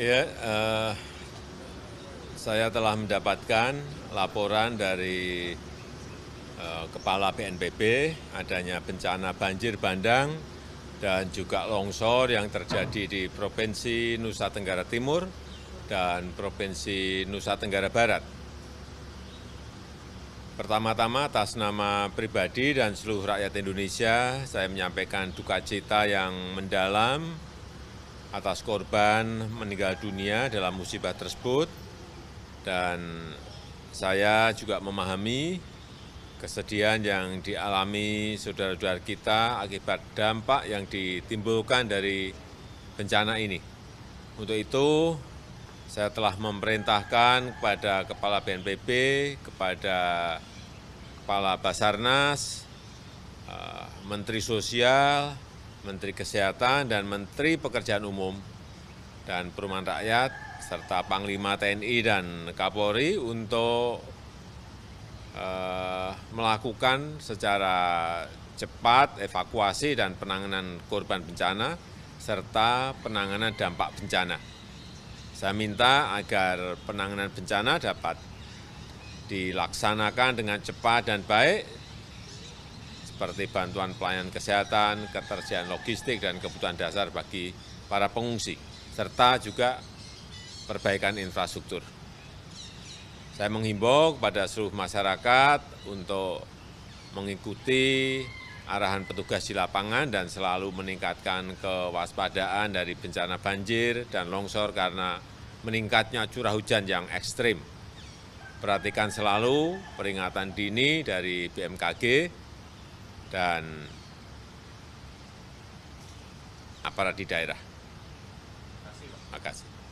ya eh, saya telah mendapatkan laporan dari eh, kepala bnpb adanya bencana banjir bandang dan juga longsor yang terjadi di Provinsi Nusa Tenggara Timur dan Provinsi Nusa Tenggara Barat. Pertama-tama atas nama pribadi dan seluruh rakyat Indonesia, saya menyampaikan duka cita yang mendalam atas korban meninggal dunia dalam musibah tersebut dan saya juga memahami kesedihan yang dialami saudara-saudara kita akibat dampak yang ditimbulkan dari bencana ini. Untuk itu, saya telah memerintahkan kepada Kepala BNPB, kepada Kepala Basarnas, eh, Menteri Sosial, Menteri Kesehatan dan Menteri Pekerjaan Umum dan Perumahan Rakyat serta Panglima TNI dan Kapolri untuk eh, melakukan secara cepat evakuasi dan penanganan korban bencana serta penanganan dampak bencana. Saya minta agar penanganan bencana dapat dilaksanakan dengan cepat dan baik seperti bantuan pelayanan kesehatan, ketersediaan logistik, dan kebutuhan dasar bagi para pengungsi, serta juga perbaikan infrastruktur. Saya menghimbau kepada seluruh masyarakat untuk mengikuti arahan petugas di lapangan dan selalu meningkatkan kewaspadaan dari bencana banjir dan longsor karena meningkatnya curah hujan yang ekstrim. Perhatikan selalu peringatan dini dari BMKG dan aparat di daerah. Terima kasih.